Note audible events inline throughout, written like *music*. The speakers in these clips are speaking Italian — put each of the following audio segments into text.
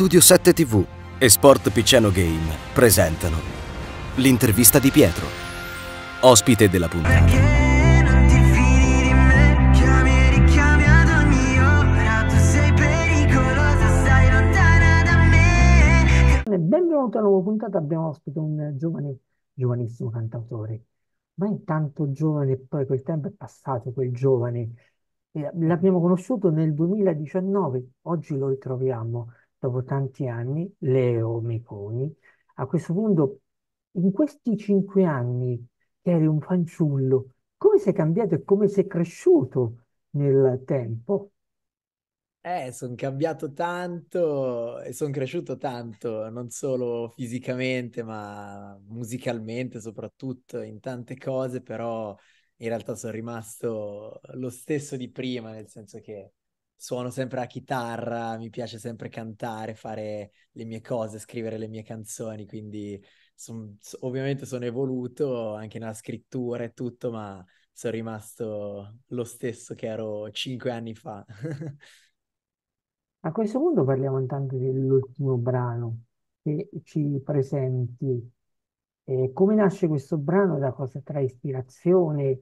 Studio 7 TV e Sport Piceno Game presentano l'intervista di Pietro, ospite della puntata. Benvenuto alla nuova puntata, abbiamo ospite un giovane, giovanissimo cantautore, ma intanto giovane, poi quel tempo è passato quel giovane, l'abbiamo conosciuto nel 2019, oggi lo ritroviamo dopo tanti anni, Leo Meconi, a questo punto, in questi cinque anni che eri un fanciullo, come sei cambiato e come sei cresciuto nel tempo? Eh, sono cambiato tanto e sono cresciuto tanto, non solo fisicamente, ma musicalmente soprattutto, in tante cose, però in realtà sono rimasto lo stesso di prima, nel senso che suono sempre la chitarra, mi piace sempre cantare, fare le mie cose, scrivere le mie canzoni, quindi son, ovviamente sono evoluto anche nella scrittura e tutto, ma sono rimasto lo stesso che ero cinque anni fa. *laughs* A questo punto parliamo intanto dell'ultimo brano che ci presenti. Eh, come nasce questo brano, da cosa trae ispirazione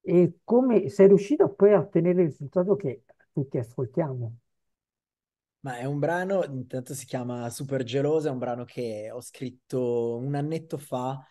e come sei riuscito poi a ottenere il risultato che tutti ascoltiamo. Ma è un brano, intanto si chiama Super Gelosa, è un brano che ho scritto un annetto fa,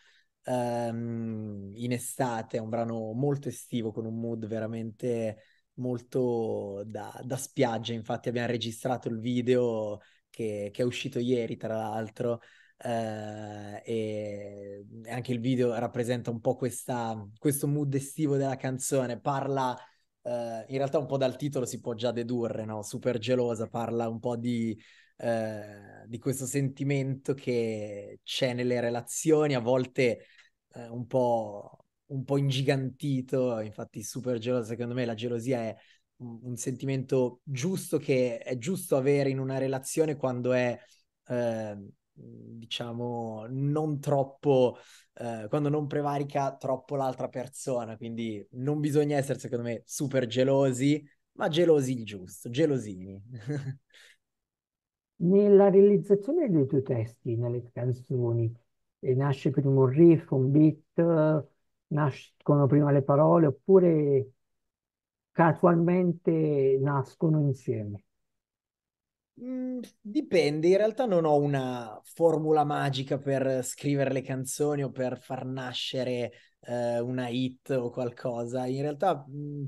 um, in estate, è un brano molto estivo, con un mood veramente molto da, da spiaggia, infatti abbiamo registrato il video che, che è uscito ieri, tra l'altro, uh, e anche il video rappresenta un po' questa, questo mood estivo della canzone, parla eh, in realtà un po' dal titolo si può già dedurre, no? Super gelosa, parla un po' di, eh, di questo sentimento che c'è nelle relazioni, a volte eh, un, po', un po' ingigantito, infatti super gelosa, secondo me la gelosia è un, un sentimento giusto che è giusto avere in una relazione quando è... Eh, diciamo, non troppo, eh, quando non prevarica troppo l'altra persona, quindi non bisogna essere, secondo me, super gelosi, ma gelosi il giusto, gelosini. *laughs* Nella realizzazione dei tuoi testi, nelle canzoni, nasce prima un riff, un beat, nascono prima le parole oppure casualmente nascono insieme? Mm, dipende, in realtà non ho una formula magica per scrivere le canzoni o per far nascere eh, una hit o qualcosa. In realtà mm,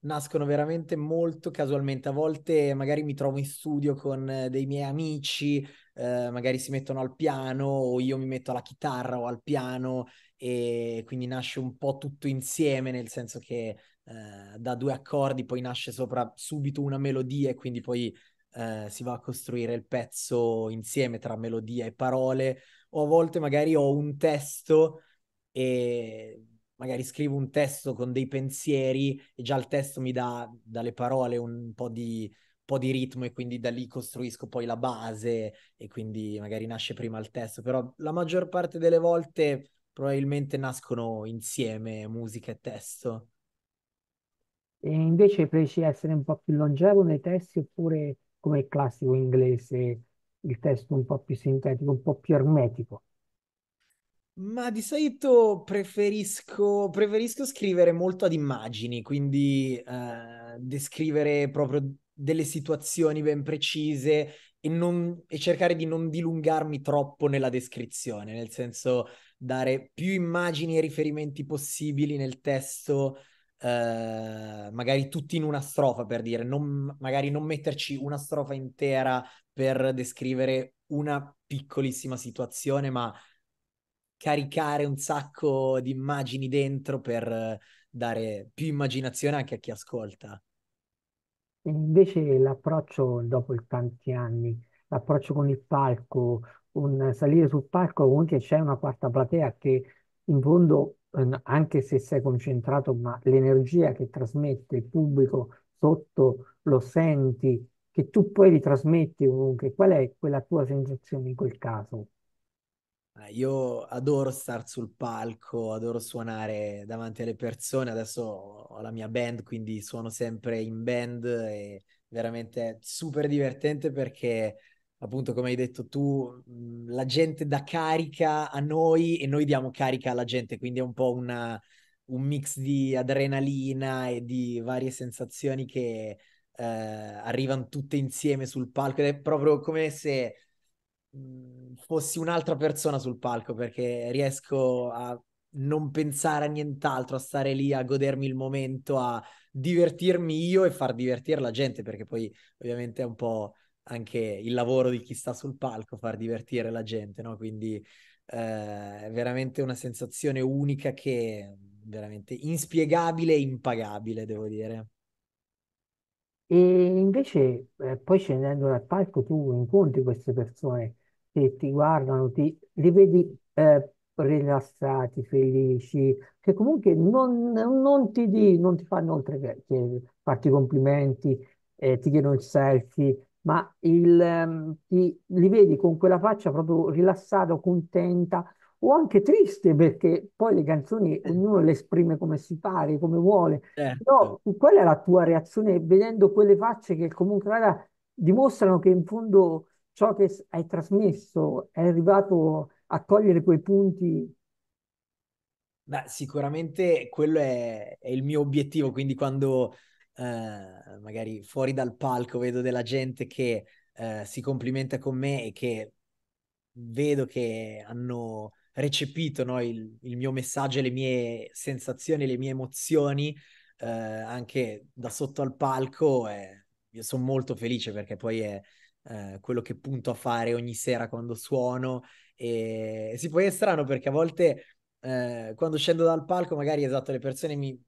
nascono veramente molto casualmente. A volte magari mi trovo in studio con eh, dei miei amici, eh, magari si mettono al piano o io mi metto alla chitarra o al piano e quindi nasce un po' tutto insieme, nel senso che eh, da due accordi poi nasce sopra subito una melodia e quindi poi eh, si va a costruire il pezzo insieme tra melodia e parole, o a volte magari ho un testo e magari scrivo un testo con dei pensieri e già il testo mi dà dalle parole un po' di, po di ritmo e quindi da lì costruisco poi la base e quindi magari nasce prima il testo, però la maggior parte delle volte probabilmente nascono insieme musica e testo. E invece preferisci essere un po' più longevo nei testi oppure come il classico inglese, il testo un po' più sintetico, un po' più ermetico. Ma di solito preferisco, preferisco scrivere molto ad immagini, quindi eh, descrivere proprio delle situazioni ben precise e, non, e, cercare di non dilungarmi troppo nella descrizione, nel senso dare più immagini e riferimenti possibili nel testo eh, magari tutti in una strofa per dire, non, magari non metterci una strofa intera per descrivere una piccolissima situazione, ma caricare un sacco di immagini dentro per dare più immaginazione anche a chi ascolta. Invece l'approccio dopo tanti anni, l'approccio con il palco, un salire sul palco, comunque c'è una quarta platea che in fondo Ehm, anche se sei concentrato, ma l'energia che trasmette il pubblico sotto lo senti, che tu poi ritrasmetti comunque, qual è quella tua sensazione in quel caso? Ah, io adoro star sul palco, adoro suonare davanti alle persone. Adesso ho la mia band, quindi suono sempre in band e veramente è super divertente perché appunto come hai detto tu, mhmm, la gente dà carica a noi e noi diamo carica alla gente, quindi è un po' una, un mix di adrenalina e di varie sensazioni che eh, arrivano tutte insieme sul palco ed è proprio come se mhmm, fossi un'altra persona sul palco perché riesco a non pensare a nient'altro, a stare lì, a godermi il momento, a divertirmi io e far divertire la gente perché poi ovviamente è un po' anche il lavoro di chi sta sul palco, far divertire la gente, no? Quindi eh, è veramente una sensazione unica che è veramente inspiegabile e impagabile, devo dire. E invece eh, poi scendendo dal palco tu incontri queste persone che ti guardano, ti, li vedi eh, rilassati, felici, che comunque non, non, ti, di, non ti fanno oltre che, che farti complimenti, eh, ti chiedono il selfie, ma il, ehm, ti, li vedi con quella faccia proprio rilassata, contenta o anche triste perché poi le canzoni ognuno le esprime come si pare, come vuole. Certo. Però mhmm, qual è la tua reazione vedendo quelle facce che comunque guarda, dimostrano che in fondo ciò che hai trasmesso è arrivato a cogliere quei punti? Beh, sicuramente quello è, è il mio obiettivo, quindi quando eh, magari fuori dal palco vedo della gente che eh, si complimenta con me e che vedo che hanno recepito no, il, il, mio messaggio, le mie sensazioni, le mie emozioni eh, anche da sotto al palco, io sono molto felice perché poi è eh, quello che punto a fare ogni sera quando suono e, si sì, poi è strano perché a volte eh, quando scendo dal palco magari esatto le persone mi,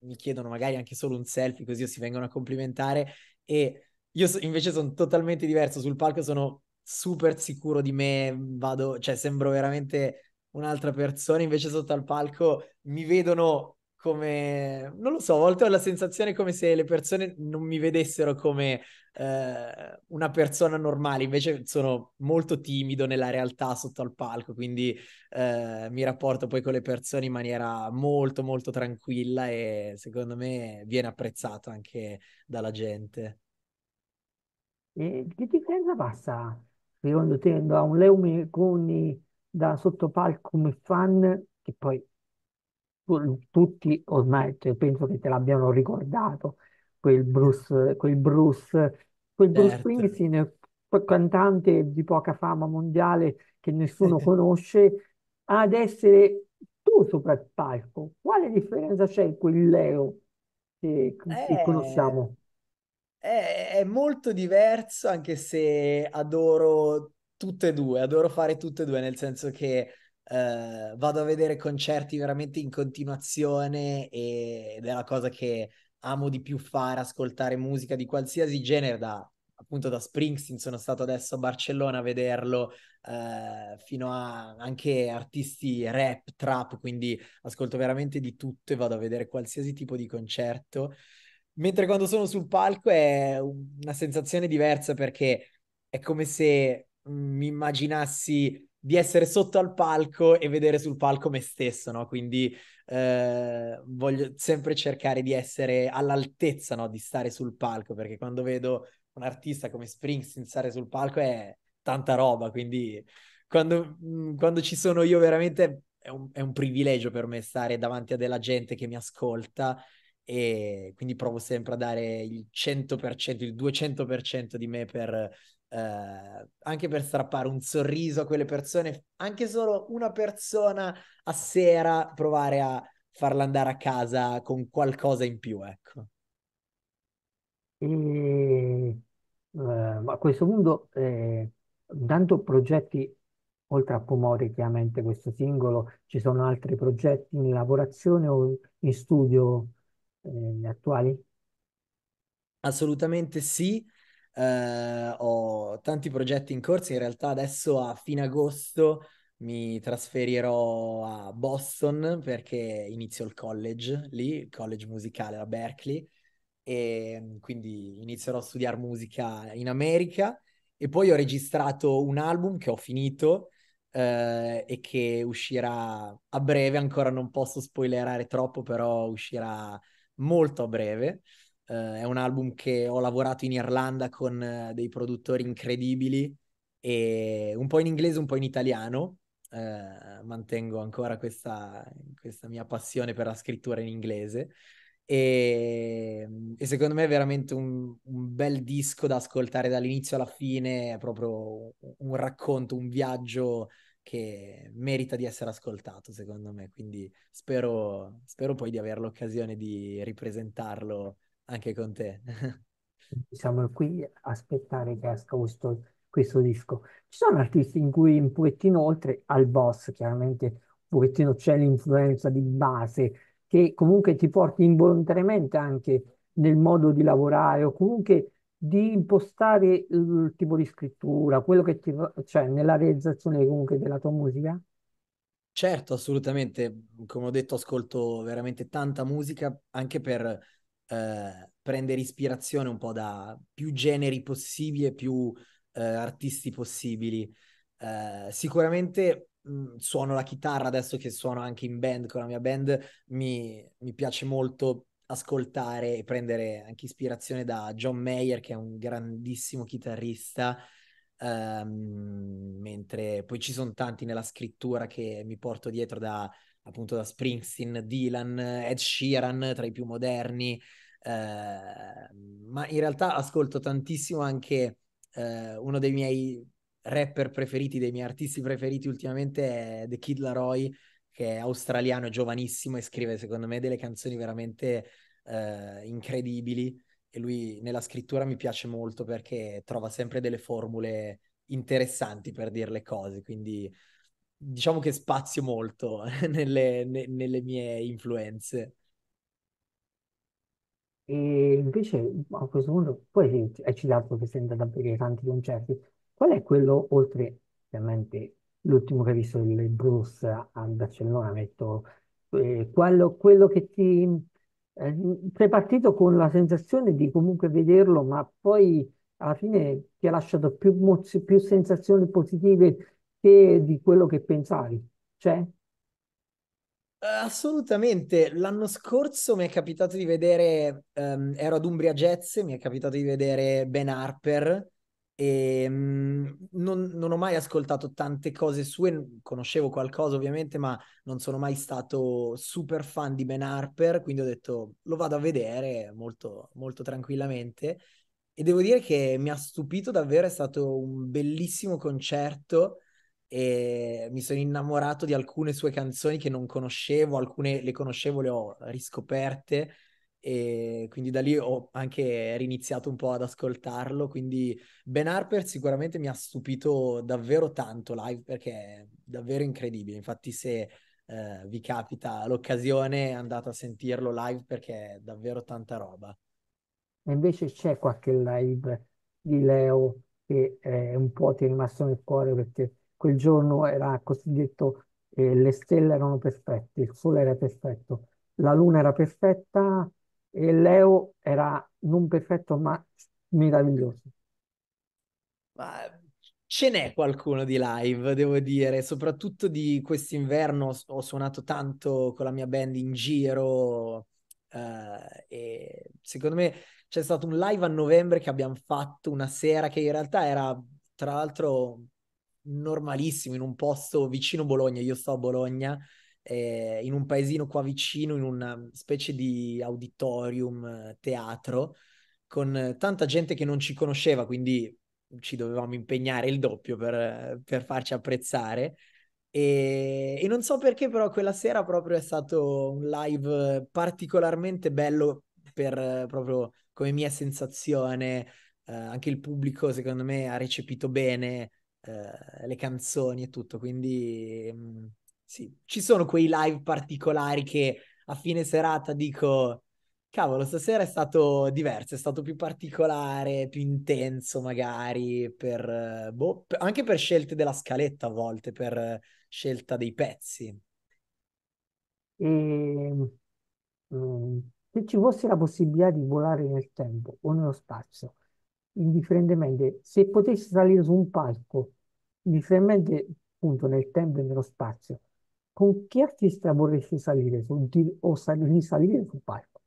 mi chiedono magari anche solo un selfie, così o si vengono a complimentare e io so, invece sono totalmente diverso, sul palco sono super sicuro di me, vado, cioè sembro veramente un'altra persona, invece sotto al palco mi vedono come, non lo so, a volte ho la sensazione come se le persone non mi vedessero come eh, una persona normale, invece sono molto timido nella realtà sotto al palco, quindi eh, mi rapporto poi con le persone in maniera molto molto tranquilla e secondo me viene apprezzato anche dalla gente. E che differenza passa, secondo te, da un Leumi Cuni da sottopalco come fan, che poi tutti ormai cioè, penso che te l'abbiano ricordato, quel Bruce, quel Bruce, quel Bruce Certo. Springsteen, cantante di poca fama mondiale che nessuno conosce, ad essere tu sopra il palco. Quale differenza c'è in quel Leo che, che Eh, conosciamo? È, eh, è molto diverso, anche se adoro tutte e due, adoro fare tutte e due, nel senso che Uh, vado a vedere concerti veramente in continuazione e, ed è la cosa che amo di più fare, ascoltare musica di qualsiasi genere, da, appunto da Springsteen, sono stato adesso a Barcellona a vederlo, uh, fino a anche artisti rap, trap, quindi ascolto veramente di tutto e vado a vedere qualsiasi tipo di concerto. Mentre quando sono sul palco è una sensazione diversa perché è come se mm, mi immaginassi di essere sotto al palco e vedere sul palco me stesso, no? Quindi eh, voglio sempre cercare di essere all'altezza, no? Di stare sul palco, perché quando vedo un artista come Springsteen stare sul palco è tanta roba, quindi quando, mm, quando ci sono io veramente è un, è un privilegio per me stare davanti a della gente che mi ascolta e quindi provo sempre a dare il 100%, il 200% di me per eh, anche per strappare un sorriso a quelle persone, anche solo una persona a sera, provare a farla andare a casa con qualcosa in più, ecco. E, ehm, eh, a questo punto, eh, tanto progetti, oltre a Pomori, chiaramente questo singolo, ci sono altri progetti in lavorazione o in studio eh, attuali? Assolutamente sì eh, ho tanti progetti in corso, in realtà adesso a fine agosto mi trasferirò a Boston perché inizio il college lì, il college musicale a Berkeley e mm, quindi inizierò a studiare musica in America e poi ho registrato un album che ho finito eh, e che uscirà a breve, ancora non posso spoilerare troppo, però uscirà molto a breve. Uh, è un album che ho lavorato in Irlanda con uh, dei produttori incredibili e un po' in inglese, un po' in italiano. Uh, mantengo ancora questa, questa, mia passione per la scrittura in inglese. E, mm, e secondo me è veramente un, un, bel disco da ascoltare dall'inizio alla fine, è proprio un racconto, un viaggio che merita di essere ascoltato, secondo me. Quindi spero, spero poi di avere l'occasione di ripresentarlo anche con te. Siamo qui a aspettare che esca questo, questo, disco. Ci sono artisti in cui un pochettino oltre al boss, chiaramente un pochettino c'è l'influenza di base che comunque ti porti involontariamente anche nel modo di lavorare o comunque di impostare il tipo di scrittura, quello che ti cioè nella realizzazione comunque della tua musica? Certo, assolutamente. Come ho detto, ascolto veramente tanta musica anche per eh, prendere ispirazione un po' da più generi possibili e più eh, artisti possibili. Eh, sicuramente mh, mm, suono la chitarra adesso che suono anche in band con la mia band, mi, mi piace molto ascoltare e prendere anche ispirazione da John Mayer, che è un grandissimo chitarrista. Um, mentre poi ci sono tanti nella scrittura che mi porto dietro da appunto da Springsteen, Dylan, Ed Sheeran, tra i più moderni, eh, ma in realtà ascolto tantissimo anche eh, uno dei miei rapper preferiti, dei miei artisti preferiti ultimamente è The Kid Laroi, che è australiano, è giovanissimo e scrive secondo me delle canzoni veramente eh, incredibili e lui nella scrittura mi piace molto perché trova sempre delle formule interessanti per dire le cose, quindi diciamo che spazio molto *laughs* nelle, ne- nelle mie influenze. E invece a questo punto, poi hai citato che sei andato a vedere tanti concerti, qual è quello, oltre ovviamente l'ultimo che hai visto il Bruce a Barcellona, metto, eh, quello, quello che ti eh, sei partito con la sensazione di comunque vederlo, ma poi alla fine ti ha lasciato più, moz- più sensazioni positive che di quello che pensavi? C'è? Cioè? Assolutamente, l'anno scorso mi è capitato di vedere, um, ero ad Umbria Jazz, mi è capitato di vedere Ben Harper e um, non, non, ho mai ascoltato tante cose sue, conoscevo qualcosa ovviamente, ma non sono mai stato super fan di Ben Harper, quindi ho detto lo vado a vedere molto, molto tranquillamente e devo dire che mi ha stupito davvero, è stato un bellissimo concerto e mi sono innamorato di alcune sue canzoni che non conoscevo, alcune le conoscevo, le ho riscoperte e quindi da lì ho anche riniziato un po' ad ascoltarlo, quindi Ben Harper sicuramente mi ha stupito davvero tanto live perché è davvero incredibile, infatti se eh, vi capita l'occasione andate a sentirlo live perché è davvero tanta roba. E invece c'è qualche live di Leo che è eh, un po' ti è rimasto nel cuore perché quel giorno era cosiddetto, eh, le stelle erano perfette, il sole era perfetto, la luna era perfetta e Leo era non perfetto ma meraviglioso. Ma ce n'è qualcuno di live, devo dire, soprattutto di quest'inverno ho suonato tanto con la mia band in giro eh, e secondo me c'è stato un live a novembre che abbiamo fatto una sera che in realtà era tra l'altro normalissimo in un posto vicino Bologna, io sto a Bologna, eh, in un paesino qua vicino, in una specie di auditorium, eh, teatro, con eh, tanta gente che non ci conosceva, quindi ci dovevamo impegnare il doppio per, eh, per farci apprezzare. E, e non so perché, però quella sera proprio è stato un live particolarmente bello per proprio come mia sensazione. Eh, anche il pubblico, secondo me, ha recepito bene eh, le canzoni e tutto, quindi mm, sì, ci sono quei live particolari che a fine serata dico cavolo, stasera è stato diverso, è stato più particolare, più intenso magari, per, boh, anche per scelte della scaletta a volte, per scelta dei pezzi. E, ehm, mm, se ci fosse la possibilità di volare nel tempo o nello spazio, indifferentemente, se potessi salire su un palco, indifferentemente appunto nel tempo e nello spazio, con che artista vorresti salire su, o sal- risalire sul palco?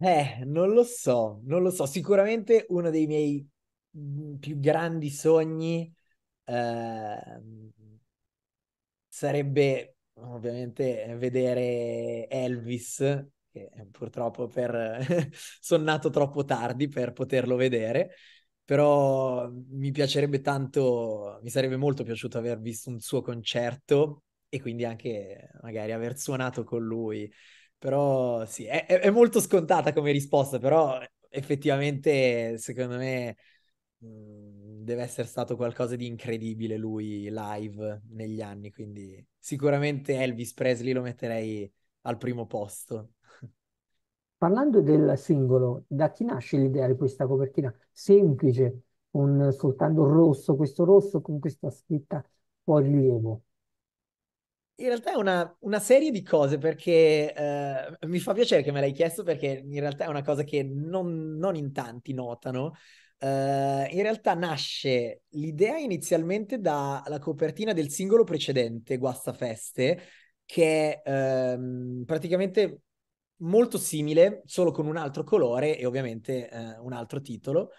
Eh, non lo so, non lo so. Sicuramente uno dei miei mm, più grandi sogni eh, sarebbe ovviamente vedere Elvis che eh, purtroppo per... *laughs* sono nato troppo tardi per poterlo vedere, però mi piacerebbe tanto, mi sarebbe molto piaciuto aver visto un suo concerto e quindi anche magari aver suonato con lui. Però sì, è, è molto scontata come risposta, però effettivamente secondo me mm, deve essere stato qualcosa di incredibile lui live negli anni, quindi sicuramente Elvis Presley lo metterei al primo posto. Parlando del singolo, da chi nasce l'idea di questa copertina semplice, con soltanto rosso, questo rosso con questa scritta fuori rilievo? In realtà è una, una serie di cose perché eh, mi fa piacere che me l'hai chiesto perché in realtà è una cosa che non, non in tanti notano. Eh, in realtà nasce l'idea inizialmente dalla copertina del singolo precedente, Guastafeste, Feste, che ehm, praticamente molto simile, solo con un altro colore e ovviamente eh, un altro titolo.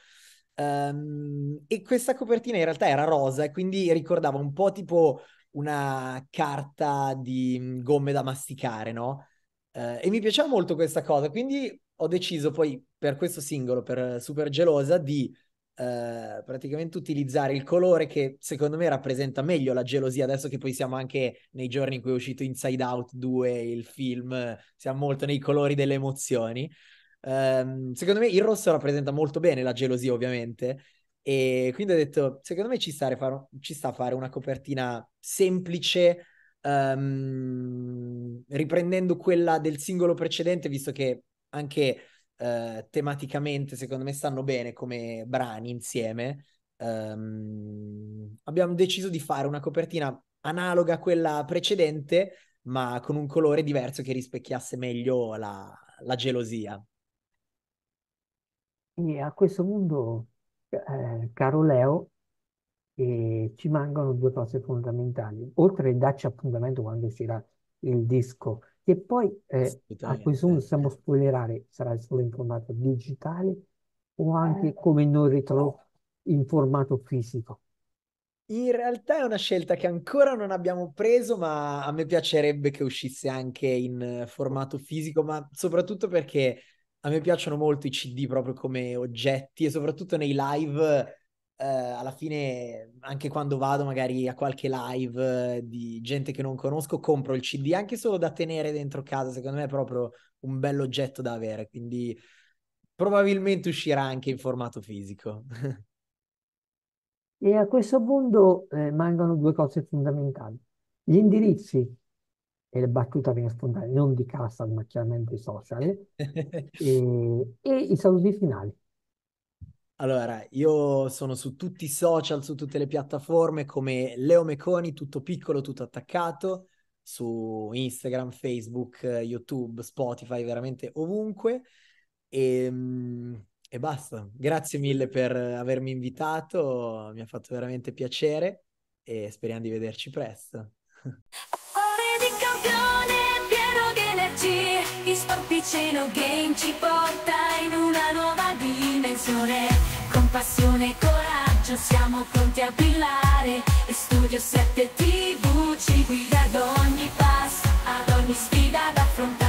Um, e questa copertina in realtà era rosa e quindi ricordava un po' tipo una carta di mm, gomme da masticare, no? Uh, e mi piaceva molto questa cosa, quindi ho deciso poi per questo singolo, per Super Gelosa, di eh, praticamente utilizzare il colore che secondo me rappresenta meglio la gelosia, adesso che poi siamo anche nei giorni in cui è uscito Inside Out 2, il film, siamo molto nei colori delle emozioni. Eh, secondo me il rosso rappresenta molto bene la gelosia, ovviamente. E quindi ho detto, secondo me ci sta, fare, ci sta a fare una copertina semplice, um, riprendendo quella del singolo precedente, visto che anche eh, tematicamente secondo me stanno bene come brani insieme. Um, abbiamo deciso di fare una copertina analoga a quella precedente, ma con un colore diverso che rispecchiasse meglio la, la gelosia. E a questo punto, eh, caro Leo, eh, ci mancano due cose fondamentali. Oltre a darci appuntamento quando uscirà il disco che poi eh, a questo punto certo. possiamo spoilerare, sarà solo in formato digitale o anche eh. come noi ritrovo in formato fisico. In realtà è una scelta che ancora non abbiamo preso, ma a me piacerebbe che uscisse anche in formato fisico, ma soprattutto perché a me piacciono molto i CD proprio come oggetti e soprattutto nei live eh, alla fine, anche quando vado magari a qualche live eh, di gente che non conosco, compro il CD anche solo da tenere dentro casa. Secondo me è proprio un bello oggetto da avere. Quindi probabilmente uscirà anche in formato fisico. *laughs* e a questo punto eh, mancano due cose fondamentali: gli indirizzi. E le battute viene spontanea, non di casa, ma chiaramente social, *laughs* e, e i saluti finali. Allora, io sono su tutti i social, su tutte le piattaforme come Leo Meconi, tutto piccolo, tutto attaccato, su Instagram, Facebook, YouTube, Spotify, veramente ovunque. E, ehm, e basta. Grazie mille per avermi invitato, mi ha fatto veramente piacere e speriamo di vederci presto. Gli sport piccino game ci porta in una nuova dimensione passione e coraggio siamo pronti a brillare e Studio 7 TV ci guida ad ogni passo, ad ogni sfida da affrontare